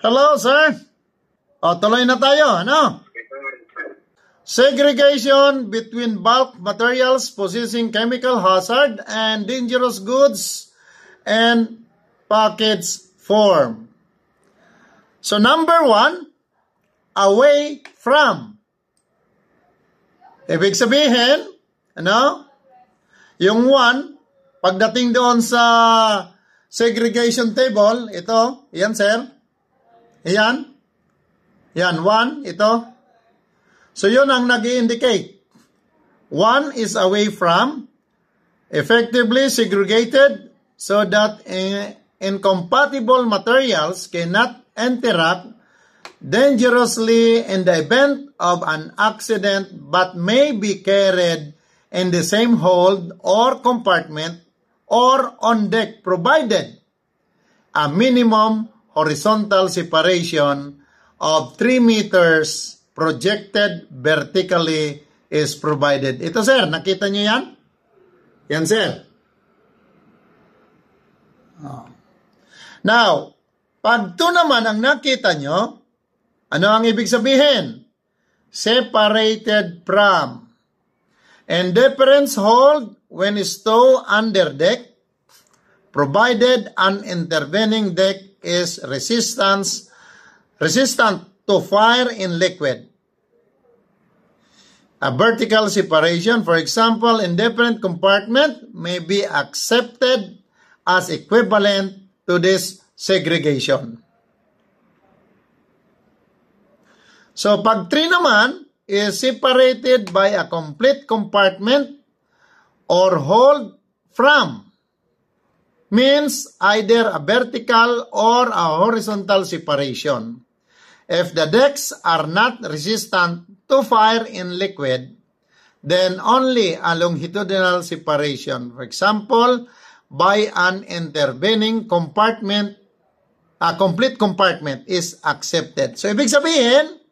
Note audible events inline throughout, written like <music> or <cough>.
Hello, sir? O, oh, tuloy na tayo, ano? Segregation between bulk materials possessing chemical hazard and dangerous goods and packets form. So number one, away from. Ibig sabihin, ano? Yung one, pagdating doon sa segregation table, ito, yan sir, Ayan. Ayan, 1, ito. So yun ang nag indicate 1 is away from, effectively segregated so that eh, incompatible materials cannot interact dangerously in the event of an accident but may be carried in the same hold or compartment or on deck provided a minimum horizontal separation of 3 meters projected vertically is provided. Ito sir, nakita nyo yan? Yan sir. Oh. Now, pag ito naman ang nakita nyo, ano ang ibig sabihin? Separated from and difference hold when stow under deck provided an intervening deck is resistance resistant to fire in liquid. A vertical separation, for example, in different compartment may be accepted as equivalent to this segregation. So pag 3 naman is separated by a complete compartment or hold from means either a vertical or a horizontal separation. If the decks are not resistant to fire in liquid, then only a longitudinal separation, for example, by an intervening compartment, a complete compartment is accepted. So, ibig sabihin,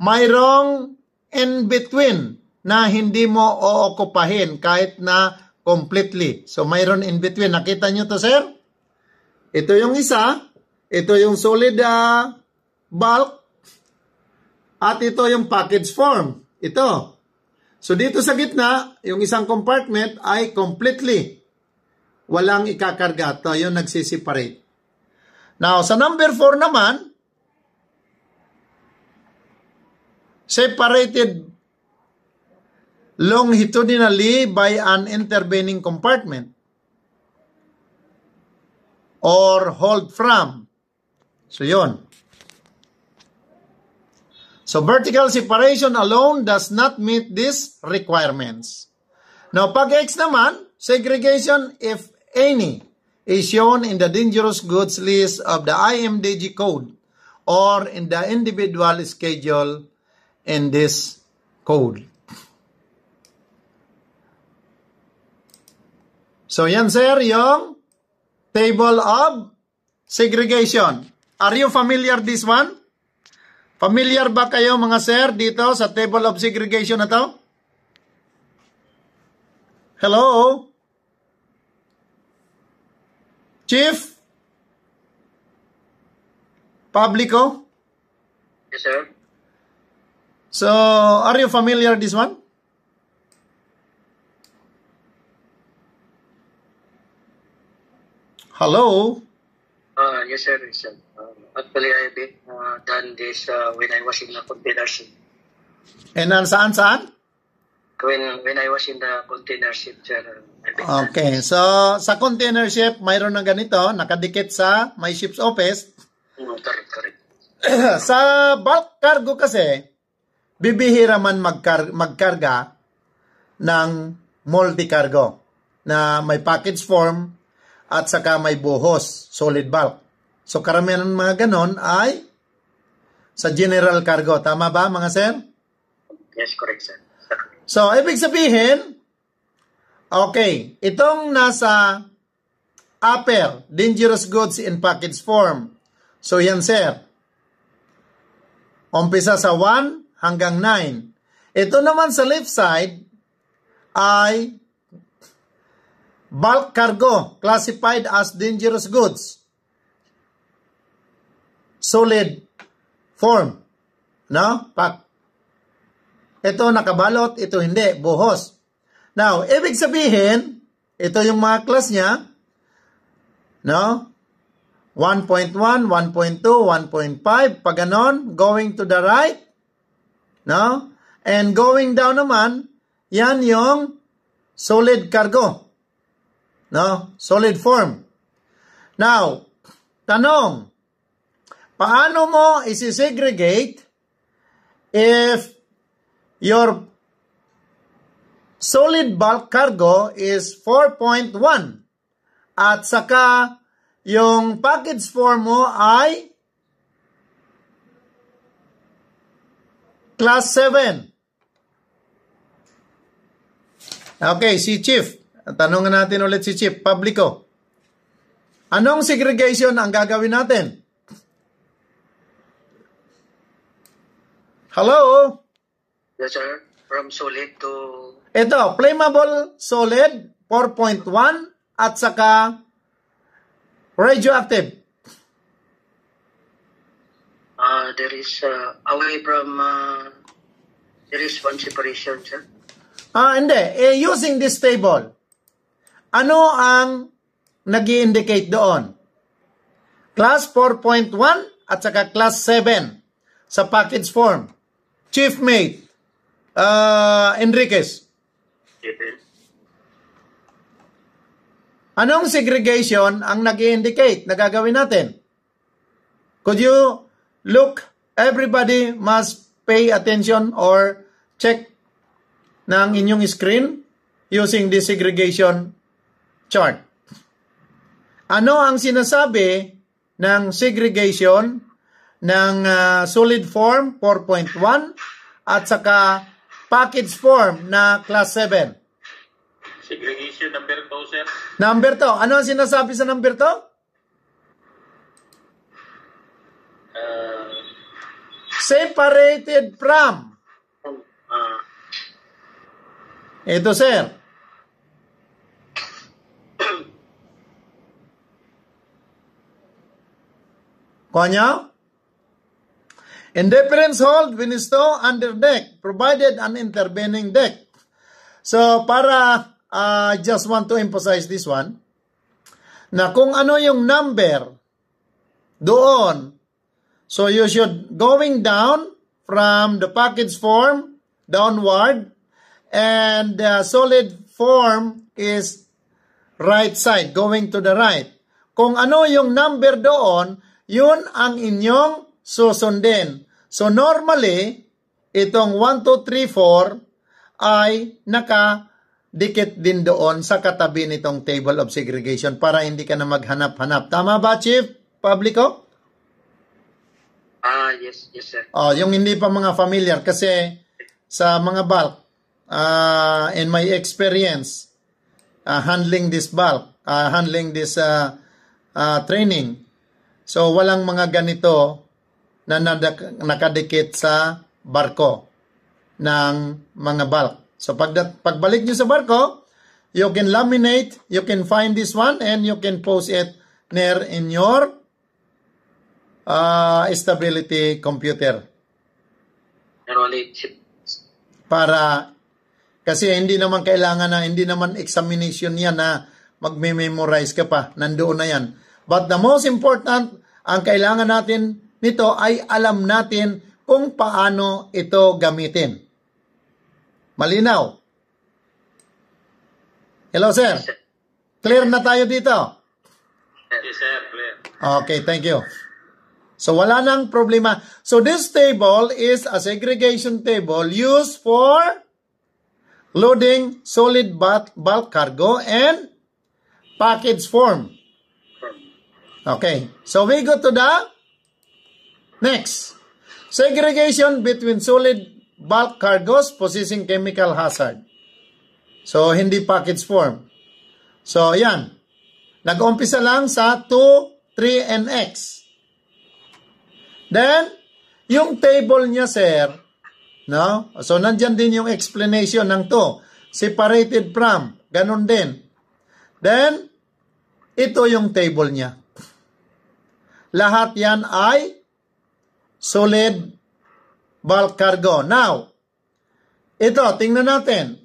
mayroong in-between na hindi mo ookupahin kahit na completely. So, mayroon in between. Nakita nyo to, sir? Ito yung isa. Ito yung solid uh, bulk. At ito yung package form. Ito. So, dito sa gitna, yung isang compartment ay completely. Walang ikakarga. Ito yung nagsiseparate. Now, sa number 4 naman, separated longitudinally by an intervening compartment or hold from. So yon. So vertical separation alone does not meet these requirements. Now pag X naman, segregation if any is shown in the dangerous goods list of the IMDG code or in the individual schedule in this code. So yan sir, yung table of segregation. Are you familiar this one? Familiar ba kayo mga sir dito sa table of segregation na to? Hello? Chief? Publico? Yes, sir. So, are you familiar this one? Hello? Uh, yes, sir. Yes, sir. Uh, ah, actually, I've been uh, ah, done this uh, when I was in the container ship. And uh, saan, saan? When, when I was in the container ship, sir. Okay. So, sa container ship, mayroon ng ganito, nakadikit sa my ship's office. No, mm, correct, correct. <clears throat> sa bulk cargo kasi, bibihira man magkar magkarga ng multi-cargo na may package form at saka may buhos, solid bulk. So karamihan ng mga ganon ay sa general cargo. Tama ba mga sir? Yes, correct sir. So, ibig sabihin, okay, itong nasa upper, dangerous goods in package form. So, yan sir. Umpisa sa 1 hanggang 9. Ito naman sa left side ay bulk cargo classified as dangerous goods. Solid form. No? Pack. Ito nakabalot, ito hindi, buhos. Now, ibig sabihin, ito yung mga class niya. No? 1.1, 1.2, 1.5, pag ganon, going to the right. No? And going down naman, yan yung solid cargo. No? Solid form. Now, tanong, paano mo isi-segregate if your solid bulk cargo is 4.1 at saka yung package form mo ay class 7. Okay, si Chief. Tanungan natin ulit si Chief publiko. Anong segregation ang gagawin natin? Hello? Yes, sir. From solid to... Ito, flammable solid 4.1 at saka radioactive. Uh, there is uh, away from uh, there is one separation, sir. Ah, hindi. Eh, using this table, ano ang nag indicate doon? Class 4.1 at saka class 7 sa package form. Chief Mate uh, Enriquez. Anong segregation ang nag indicate na gagawin natin? Could you look? Everybody must pay attention or check ng inyong screen using the segregation chart. Ano ang sinasabi ng segregation ng uh, solid form 4.1 at saka package form na class 7? Segregation number 2, sir. Number to. Ano ang sinasabi sa number to? Uh, ah. separated from. Uh, Ito, sir. Kanya? In difference hold, winisto under deck, provided an intervening deck. So, para, uh, just want to emphasize this one, na kung ano yung number doon, so you should going down from the package form downward, and the solid form is right side, going to the right. Kung ano yung number doon, yun ang inyong susundin. So normally, itong 1, 2, 3, 4 ay nakadikit din doon sa katabi nitong table of segregation para hindi ka na maghanap-hanap. Tama ba, Chief Publico? Ah, uh, yes, yes, sir. Oh, yung hindi pa mga familiar kasi sa mga bulk, uh, in my experience, uh, handling this bulk, uh, handling this uh, uh, training, So walang mga ganito na nakadikit sa barko ng mga bulk. So pag pagbalik nyo sa barko, you can laminate, you can find this one and you can post it near in your uh, stability computer. Para kasi hindi naman kailangan na hindi naman examination yan na magme-memorize ka pa. Nandoon na yan. But the most important, ang kailangan natin nito ay alam natin kung paano ito gamitin. Malinaw. Hello, sir. Clear na tayo dito? Yes, sir. Clear. Okay, thank you. So, wala nang problema. So, this table is a segregation table used for loading solid bulk cargo and package form. Okay, so we go to the next. Segregation between solid bulk cargoes possessing chemical hazard. So, hindi packets form. So, yan. Nag-umpisa lang sa 2, 3, and X. Then, yung table niya, sir, no? So, nandyan din yung explanation ng to Separated from, ganun din. Then, ito yung table niya. Lahat yan ay solid bulk cargo. Now, ito, tingnan natin.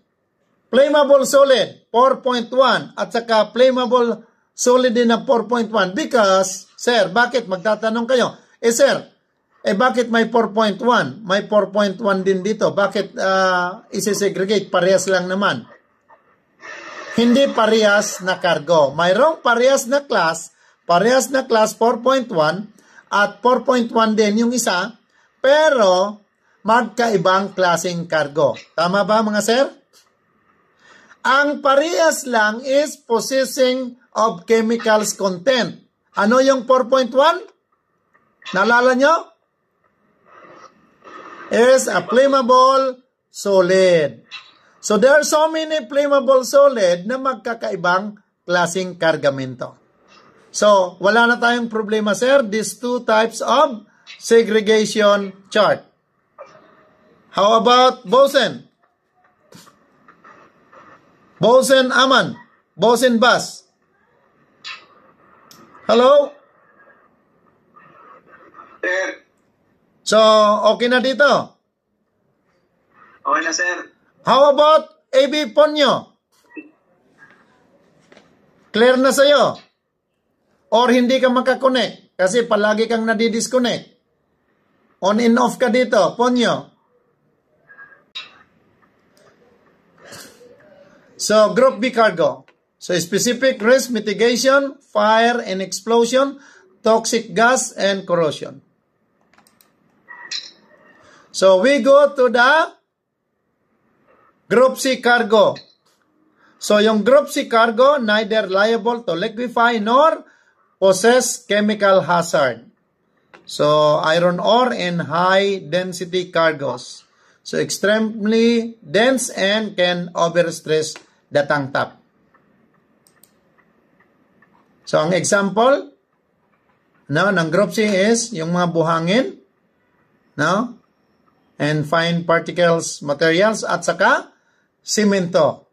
Flammable solid, 4.1 at saka flammable solid din na 4.1 because, sir, bakit? Magtatanong kayo. Eh, sir, eh bakit may 4.1? May 4.1 din dito. Bakit uh, isisegregate? Parehas lang naman. Hindi parehas na cargo. Mayroong parehas na class Parehas na class 4.1 at 4.1 din yung isa, pero magkaibang klaseng cargo. Tama ba mga sir? Ang parehas lang is possessing of chemicals content. Ano yung 4.1? Nalala nyo? Is a flammable solid. So there are so many flammable solid na magkakaibang klaseng kargamento. So, wala na tayong problema, sir. These two types of segregation chart. How about Bosen? Bosen Aman. Bosen Bas. Hello? Sir. So, okay na dito? Okay na, sir. How about AB Ponyo? Clear na sa'yo? Or hindi ka makakonek kasi palagi kang nadidisconnect. On and off ka dito, ponyo. So, Group B cargo. So, specific risk mitigation, fire and explosion, toxic gas and corrosion. So, we go to the Group C cargo. So, yung Group C cargo, neither liable to liquefy nor possess chemical hazard. So, iron ore and high density cargoes. So, extremely dense and can overstress the tank top. So, ang example no, ng group C is yung mga buhangin no, and fine particles materials at saka simento.